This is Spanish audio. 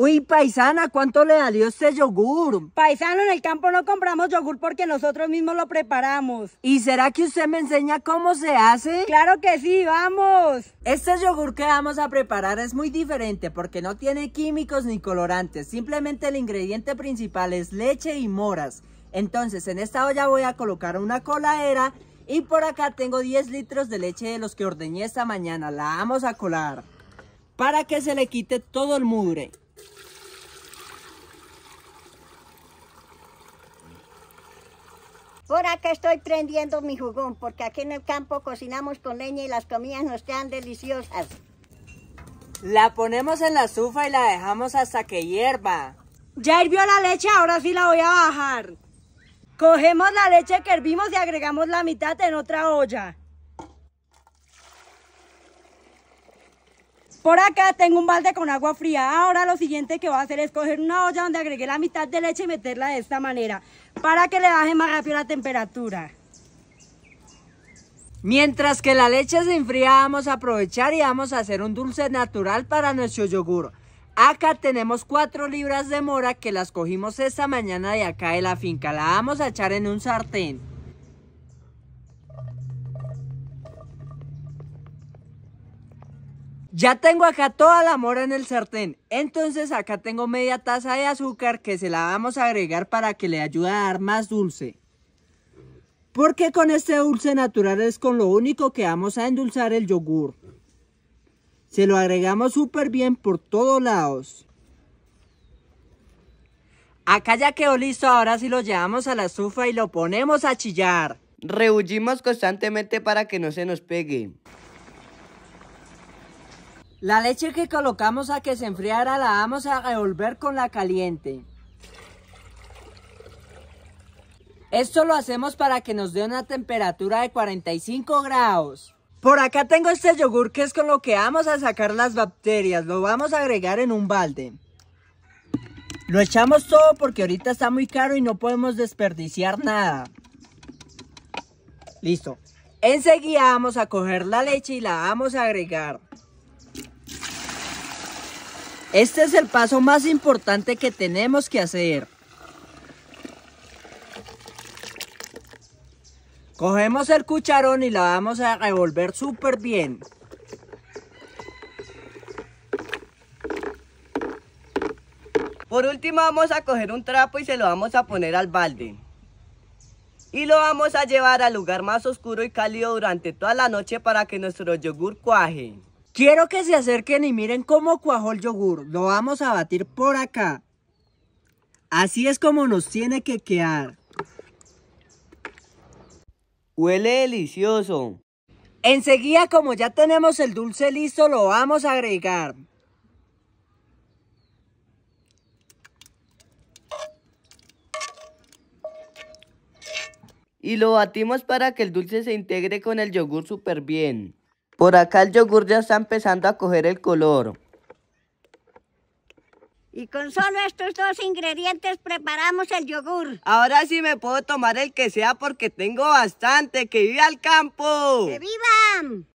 Uy, paisana, ¿cuánto le dalió este yogur? Paisano, en el campo no compramos yogur porque nosotros mismos lo preparamos. ¿Y será que usted me enseña cómo se hace? Claro que sí, vamos. Este yogur que vamos a preparar es muy diferente porque no tiene químicos ni colorantes. Simplemente el ingrediente principal es leche y moras. Entonces, en esta olla voy a colocar una coladera y por acá tengo 10 litros de leche de los que ordeñé esta mañana. La vamos a colar para que se le quite todo el mugre. Por acá estoy prendiendo mi jugón, porque aquí en el campo cocinamos con leña y las comidas nos quedan deliciosas. La ponemos en la zufa y la dejamos hasta que hierva. Ya hirvió la leche, ahora sí la voy a bajar. Cogemos la leche que hervimos y agregamos la mitad en otra olla. Por acá tengo un balde con agua fría. Ahora lo siguiente que voy a hacer es coger una olla donde agregué la mitad de leche y meterla de esta manera para que le baje más rápido la temperatura. Mientras que la leche se enfría vamos a aprovechar y vamos a hacer un dulce natural para nuestro yogur. Acá tenemos 4 libras de mora que las cogimos esta mañana de acá de la finca. La vamos a echar en un sartén. Ya tengo acá toda la mora en el sartén, entonces acá tengo media taza de azúcar que se la vamos a agregar para que le ayude a dar más dulce. Porque con este dulce natural es con lo único que vamos a endulzar el yogur. Se lo agregamos súper bien por todos lados. Acá ya quedó listo, ahora sí lo llevamos a la estufa y lo ponemos a chillar. Rehullimos constantemente para que no se nos pegue. La leche que colocamos a que se enfriara la vamos a revolver con la caliente. Esto lo hacemos para que nos dé una temperatura de 45 grados. Por acá tengo este yogur que es con lo que vamos a sacar las bacterias. Lo vamos a agregar en un balde. Lo echamos todo porque ahorita está muy caro y no podemos desperdiciar nada. Listo. Enseguida vamos a coger la leche y la vamos a agregar. Este es el paso más importante que tenemos que hacer. Cogemos el cucharón y la vamos a revolver súper bien. Por último vamos a coger un trapo y se lo vamos a poner al balde. Y lo vamos a llevar al lugar más oscuro y cálido durante toda la noche para que nuestro yogur cuaje. Quiero que se acerquen y miren cómo cuajó el yogur. Lo vamos a batir por acá. Así es como nos tiene que quedar. Huele delicioso. Enseguida, como ya tenemos el dulce listo, lo vamos a agregar. Y lo batimos para que el dulce se integre con el yogur súper bien. Por acá el yogur ya está empezando a coger el color. Y con solo estos dos ingredientes preparamos el yogur. Ahora sí me puedo tomar el que sea porque tengo bastante. ¡Que viva el campo! ¡Que vivan!